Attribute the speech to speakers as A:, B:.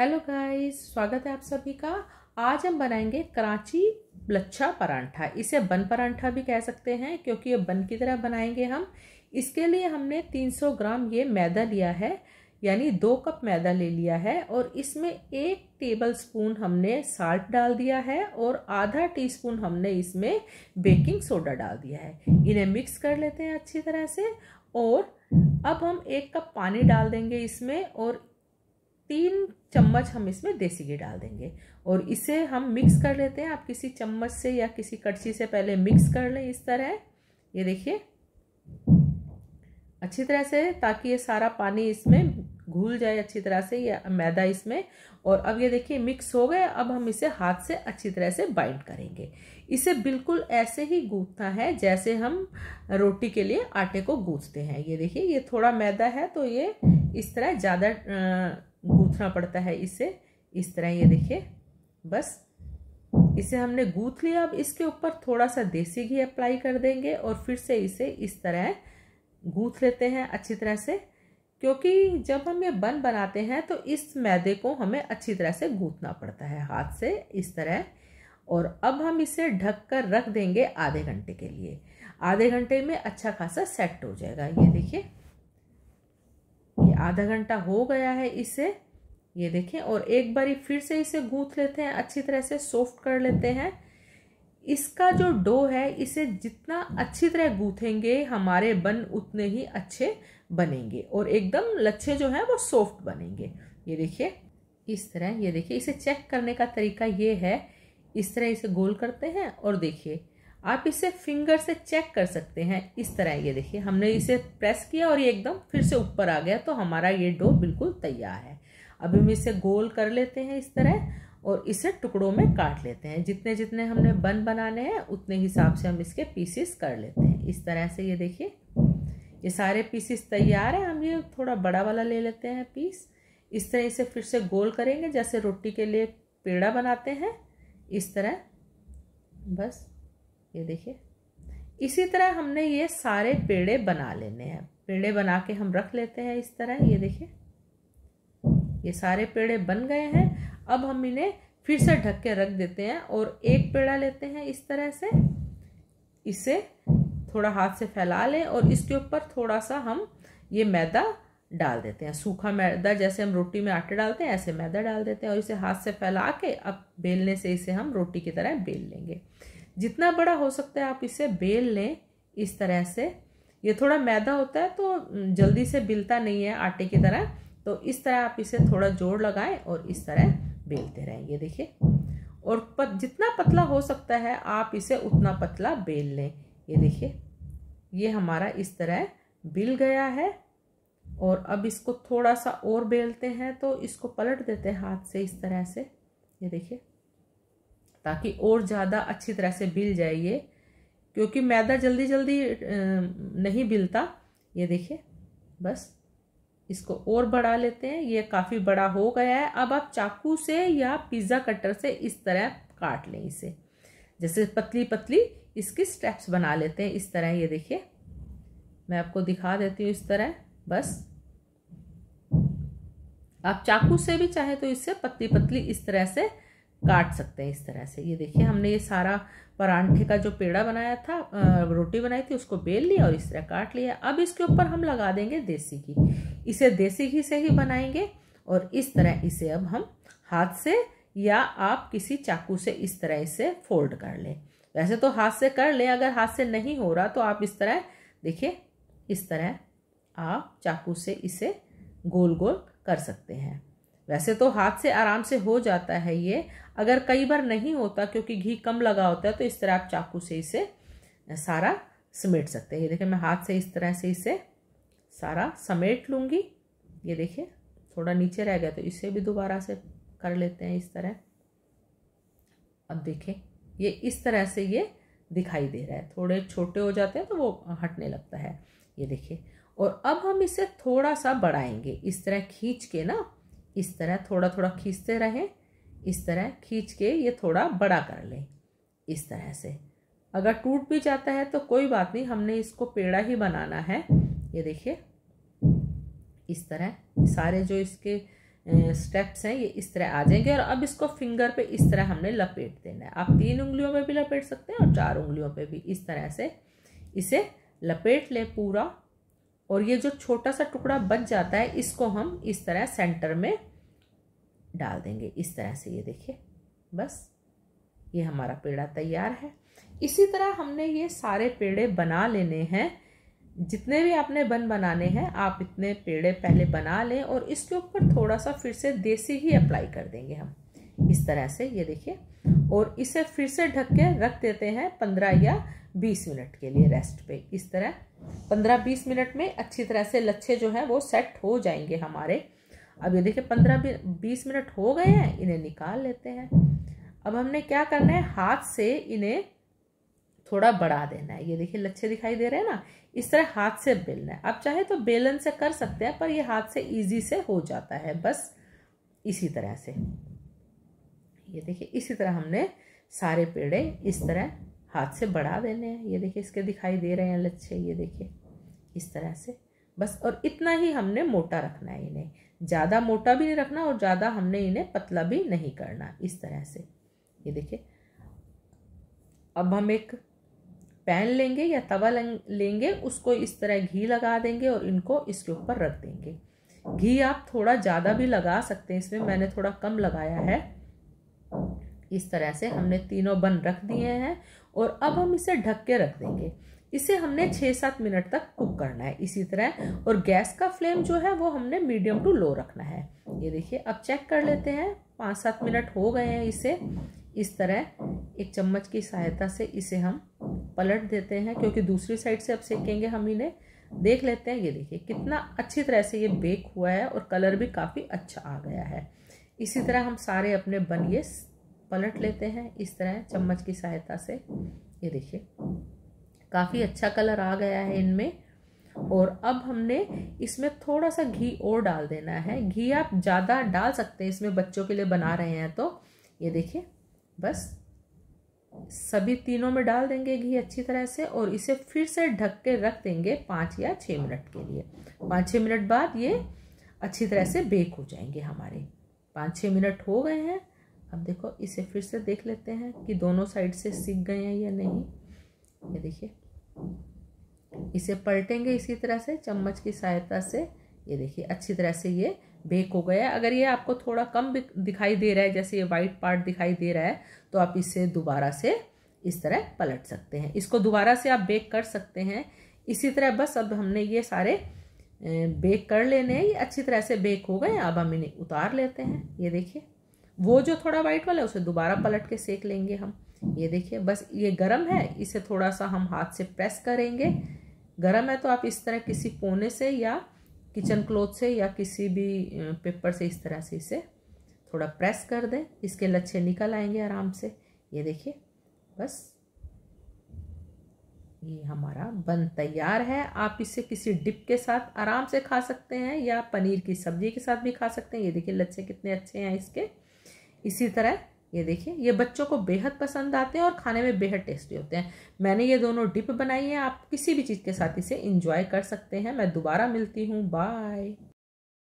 A: Hello guys स्वागत है आप सभी का आज हम बनाएंगे कराची लच्छा परांठा इसे बन परांठा भी कह सकते हैं क्योंकि ये बन की तरह बनाएंगे हम इसके लिए हमने 300 ग्राम ये मैदा लिया है यानी दो कप मैदा ले लिया है और इसमें एक टेबल स्पून हमने साल्ट डाल दिया है और आधा टीस्पून हमने इसमें बेकिंग सोडा डाल दिया है इन्हें मिक्स कर लेते हैं अच्छी तरह से और अब हम एक कप पानी डाल देंगे इसमें और तीन चम्मच हम इसमें देसी घी डाल देंगे और इसे हम मिक्स कर लेते हैं आप किसी चम्मच से या किसी कड़छी से पहले मिक्स कर लें इस तरह ये देखिए अच्छी तरह से ताकि ये सारा पानी इसमें घुल जाए अच्छी तरह से या मैदा इसमें और अब ये देखिए मिक्स हो गए अब हम इसे हाथ से अच्छी तरह से बाइंड करेंगे इसे बिल्कुल ऐसे ही गूंथना है जैसे हम रोटी के लिए आटे को गूंथते हैं ये देखिए ये थोड़ा मैदा है तो ये इस तरह ज़्यादा गूंथना पड़ता है इसे इस तरह ये देखिए बस इसे हमने गूथ लिया अब इसके ऊपर थोड़ा सा देसी घी अप्लाई कर देंगे और फिर से इसे इस तरह गूथ लेते हैं अच्छी तरह से क्योंकि जब हम ये बन बनाते हैं तो इस मैदे को हमें अच्छी तरह से गूथना पड़ता है हाथ से इस तरह और अब हम इसे ढक कर रख देंगे आधे घंटे के लिए आधे घंटे में अच्छा खासा सेट हो जाएगा ये देखिए आधा घंटा हो गया है इसे ये देखें और एक बारी फिर से इसे गूंथ लेते हैं अच्छी तरह से सॉफ्ट कर लेते हैं इसका जो डो है इसे जितना अच्छी तरह गूंथेंगे हमारे बन उतने ही अच्छे बनेंगे और एकदम लच्छे जो हैं वो सॉफ्ट बनेंगे ये देखिए इस तरह ये देखिए इसे चेक करने का तरीका ये है इस तरह इसे गोल करते हैं और देखिए आप इसे फिंगर से चेक कर सकते हैं इस तरह ये देखिए हमने इसे प्रेस किया और ये एकदम फिर से ऊपर आ गया तो हमारा ये डो बिल्कुल तैयार है अब हम इसे गोल कर लेते हैं इस तरह और इसे टुकड़ों में काट लेते हैं जितने जितने हमने बन बनाने हैं उतने हिसाब से हम इसके पीसेस कर लेते हैं इस तरह से ये देखिए ये सारे पीसेस तैयार हैं हम ये थोड़ा बड़ा वाला ले लेते हैं पीस इस तरह इसे फिर से गोल करेंगे जैसे रोटी के लिए पेड़ा बनाते हैं इस तरह बस ये देखिए इसी तरह हमने ये सारे पेड़े बना लेने हैं पेड़े बना के हम रख लेते हैं इस तरह ये देखिए ये सारे पेड़े बन गए हैं अब हम इन्हें फिर से ढक के रख देते हैं और एक पेड़ा लेते हैं इस तरह से इसे थोड़ा हाथ से फैला लें और इसके ऊपर थोड़ा सा हम ये मैदा डाल देते हैं सूखा मैदा जैसे हम रोटी में आटे डालते हैं ऐसे मैदा डाल देते हैं और इसे हाथ से फैला के अब बेलने से इसे हम रोटी की तरह बेल लेंगे जितना बड़ा हो सकता है आप इसे बेल लें इस तरह से ये थोड़ा मैदा होता है तो जल्दी से बिलता नहीं है आटे की तरह तो इस तरह आप इसे थोड़ा जोड़ लगाएं और इस तरह बेलते रहें ये देखिए और पत, जितना पतला हो सकता है आप इसे उतना पतला बेल लें ये देखिए ये हमारा इस तरह बिल गया है और अब इसको थोड़ा सा और बेलते हैं तो इसको पलट देते हैं हाथ से इस तरह से ये देखिए ताकि और ज़्यादा अच्छी तरह से बिल जाए ये क्योंकि मैदा जल्दी जल्दी नहीं बिलता ये देखिए बस इसको और बढ़ा लेते हैं ये काफ़ी बड़ा हो गया है अब आप चाकू से या पिज़्ज़ा कटर से इस तरह काट लें इसे जैसे पतली पतली इसकी स्टेप्स बना लेते हैं इस तरह ये देखिए मैं आपको दिखा देती हूँ इस तरह बस आप चाकू से भी चाहे तो इससे पतली पतली इस तरह से काट सकते हैं इस तरह से ये देखिए हमने ये सारा परांठे का जो पेड़ा बनाया था रोटी बनाई थी उसको बेल लिया और इस तरह काट लिया अब इसके ऊपर हम लगा देंगे देसी घी इसे देसी घी से ही बनाएंगे और इस तरह इसे अब हम हाथ से या आप किसी चाकू से इस तरह इसे फोल्ड कर लें वैसे तो हाथ से कर लें अगर हाथ से नहीं हो रहा तो आप इस तरह देखिए इस तरह आप चाकू से इसे गोल गोल कर सकते हैं वैसे तो हाथ से आराम से हो जाता है ये अगर कई बार नहीं होता क्योंकि घी कम लगा होता है तो इस तरह आप चाकू से इसे सारा समेट सकते हैं ये देखिए मैं हाथ से इस तरह से इसे सारा समेट लूँगी ये देखिए थोड़ा नीचे रह गया तो इसे भी दोबारा से कर लेते हैं इस तरह अब देखें ये इस तरह से ये दिखाई दे रहा है थोड़े छोटे हो जाते हैं तो वो हटने लगता है ये देखिए और अब हम इसे थोड़ा सा बढ़ाएंगे इस तरह खींच के ना इस तरह थोड़ा थोड़ा खींचते रहें इस तरह खींच के ये थोड़ा बड़ा कर लें इस तरह से अगर टूट भी जाता है तो कोई बात नहीं हमने इसको पेड़ा ही बनाना है ये देखिए इस तरह सारे जो इसके स्टेप्स हैं ये इस तरह आ जाएंगे और अब इसको फिंगर पे इस तरह हमने लपेट देना है आप तीन उंगलियों में भी लपेट सकते हैं और चार उंगलियों पे भी इस तरह से इसे लपेट लें पूरा और ये जो छोटा सा टुकड़ा बच जाता है इसको हम इस तरह सेंटर में डाल देंगे इस तरह से ये देखिए बस ये हमारा पेड़ा तैयार है इसी तरह हमने ये सारे पेड़े बना लेने हैं जितने भी आपने बन बनाने हैं आप इतने पेड़े पहले बना लें और इसके ऊपर थोड़ा सा फिर से देसी ही अप्लाई कर देंगे हम इस तरह से ये देखिए और इसे फिर से ढक के रख देते हैं पंद्रह या बीस मिनट के लिए रेस्ट पे इस तरह पंद्रह बीस मिनट में अच्छी तरह से लच्छे जो हैं वो सेट हो जाएंगे हमारे अब ये देखिए पंद्रह बीस मिनट हो गए हैं इन्हें निकाल लेते हैं अब हमने क्या करना है हाथ से इन्हें थोड़ा बढ़ा देना है ये देखिए लच्छे दिखाई दे रहे हैं ना इस तरह हाथ से बेलना है आप चाहे तो बेलन से कर सकते हैं पर ये हाथ से इजी से हो जाता है बस इसी तरह से ये देखिए इसी तरह हमने सारे पेड़े इस तरह हाथ से बढ़ा देने हैं ये देखिए इसके दिखाई दे रहे हैं लच्छे ये देखिए इस तरह से बस और इतना ही हमने मोटा रखना है इन्हें ज़्यादा मोटा भी नहीं रखना और ज़्यादा हमने इन्हें पतला भी नहीं करना इस तरह से ये देखिए अब हम एक पैन लेंगे या तवा लेंगे उसको इस तरह घी लगा देंगे और इनको इसके ऊपर रख देंगे घी आप थोड़ा ज़्यादा भी लगा सकते हैं इसमें मैंने थोड़ा कम लगाया है इस तरह से हाँ। हमने तीनों बन रख दिए हैं और अब हाँ। हम इसे ढक के रख देंगे इसे हमने छः सात मिनट तक कुक करना है इसी तरह और गैस का फ्लेम जो है वो हमने मीडियम टू लो रखना है ये देखिए अब चेक कर लेते हैं पाँच सात मिनट हो गए हैं इसे इस तरह एक चम्मच की सहायता से इसे हम पलट देते हैं क्योंकि दूसरी साइड से अब सेकेंगे हम इन्हें देख लेते हैं ये देखिए कितना अच्छी तरह से ये बेक हुआ है और कलर भी काफ़ी अच्छा आ गया है इसी तरह हम सारे अपने बन ये पलट लेते हैं इस तरह चम्मच की सहायता से ये देखिए काफ़ी अच्छा कलर आ गया है इनमें और अब हमने इसमें थोड़ा सा घी और डाल देना है घी आप ज़्यादा डाल सकते हैं इसमें बच्चों के लिए बना रहे हैं तो ये देखिए बस सभी तीनों में डाल देंगे घी अच्छी तरह से और इसे फिर से ढक के रख देंगे पाँच या छः मिनट के लिए पाँच छः मिनट बाद ये अच्छी तरह से बेक हो जाएंगे हमारे पाँच छः मिनट हो गए हैं अब देखो इसे फिर से देख लेते हैं कि दोनों साइड से सीख गए हैं या नहीं ये देखिए इसे पलटेंगे इसी तरह से चम्मच की सहायता से ये देखिए अच्छी तरह से ये बेक हो गया अगर ये आपको थोड़ा कम दिखाई दे रहा है जैसे ये वाइट पार्ट दिखाई दे रहा है तो आप इसे दोबारा से इस तरह पलट सकते हैं इसको दोबारा से आप बेक कर सकते हैं इसी तरह बस अब हमने ये सारे बेक कर लेने हैं ये अच्छी तरह से बेक हो गए अब हम इन्हें उतार लेते हैं ये देखिए वो जो थोड़ा वाइट वाला है उसे दोबारा पलट के सेक लेंगे हम ये देखिए बस ये गरम है इसे थोड़ा सा हम हाथ से प्रेस करेंगे गरम है तो आप इस तरह किसी कोने से या किचन क्लोथ से या किसी भी पेपर से इस तरह से इसे थोड़ा प्रेस कर दें इसके लच्छे निकल आएंगे आराम से ये देखिए बस ये हमारा बन तैयार है आप इसे किसी डिप के साथ आराम से खा सकते हैं या पनीर की सब्जी के साथ भी खा सकते हैं ये देखिए लच्छे कितने अच्छे हैं इसके इसी तरह ये देखिए ये बच्चों को बेहद पसंद आते हैं और खाने में बेहद टेस्टी होते हैं मैंने ये दोनों डिप बनाई है आप किसी भी चीज़ के साथ इसे इंजॉय कर सकते हैं मैं दोबारा मिलती हूँ बाय